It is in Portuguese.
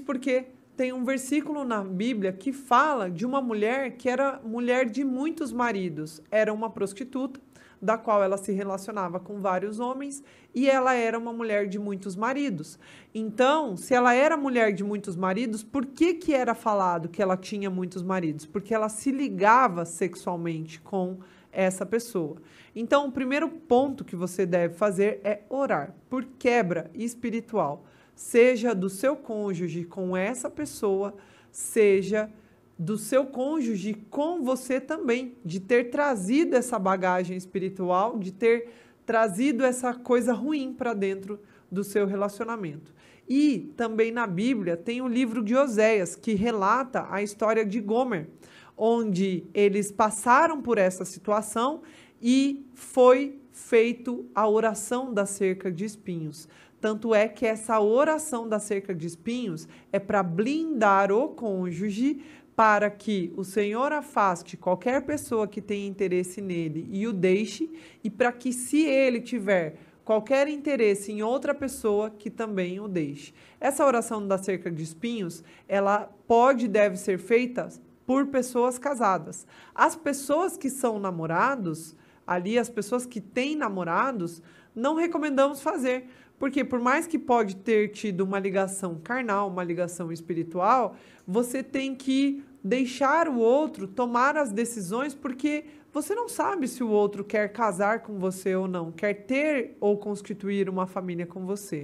porque tem um versículo na Bíblia que fala de uma mulher que era mulher de muitos maridos, era uma prostituta, da qual ela se relacionava com vários homens, e ela era uma mulher de muitos maridos. Então, se ela era mulher de muitos maridos, por que que era falado que ela tinha muitos maridos? Porque ela se ligava sexualmente com essa pessoa. Então, o primeiro ponto que você deve fazer é orar por quebra espiritual seja do seu cônjuge com essa pessoa, seja do seu cônjuge com você também, de ter trazido essa bagagem espiritual, de ter trazido essa coisa ruim para dentro do seu relacionamento. E também na Bíblia tem o livro de Oséias, que relata a história de Gomer, onde eles passaram por essa situação e foi feito a oração da cerca de espinhos. Tanto é que essa oração da cerca de espinhos é para blindar o cônjuge para que o Senhor afaste qualquer pessoa que tenha interesse nele e o deixe, e para que, se ele tiver qualquer interesse em outra pessoa, que também o deixe. Essa oração da cerca de espinhos, ela pode e deve ser feita por pessoas casadas. As pessoas que são namorados, ali, as pessoas que têm namorados, não recomendamos fazer, porque por mais que pode ter tido uma ligação carnal, uma ligação espiritual, você tem que deixar o outro tomar as decisões porque você não sabe se o outro quer casar com você ou não, quer ter ou constituir uma família com você.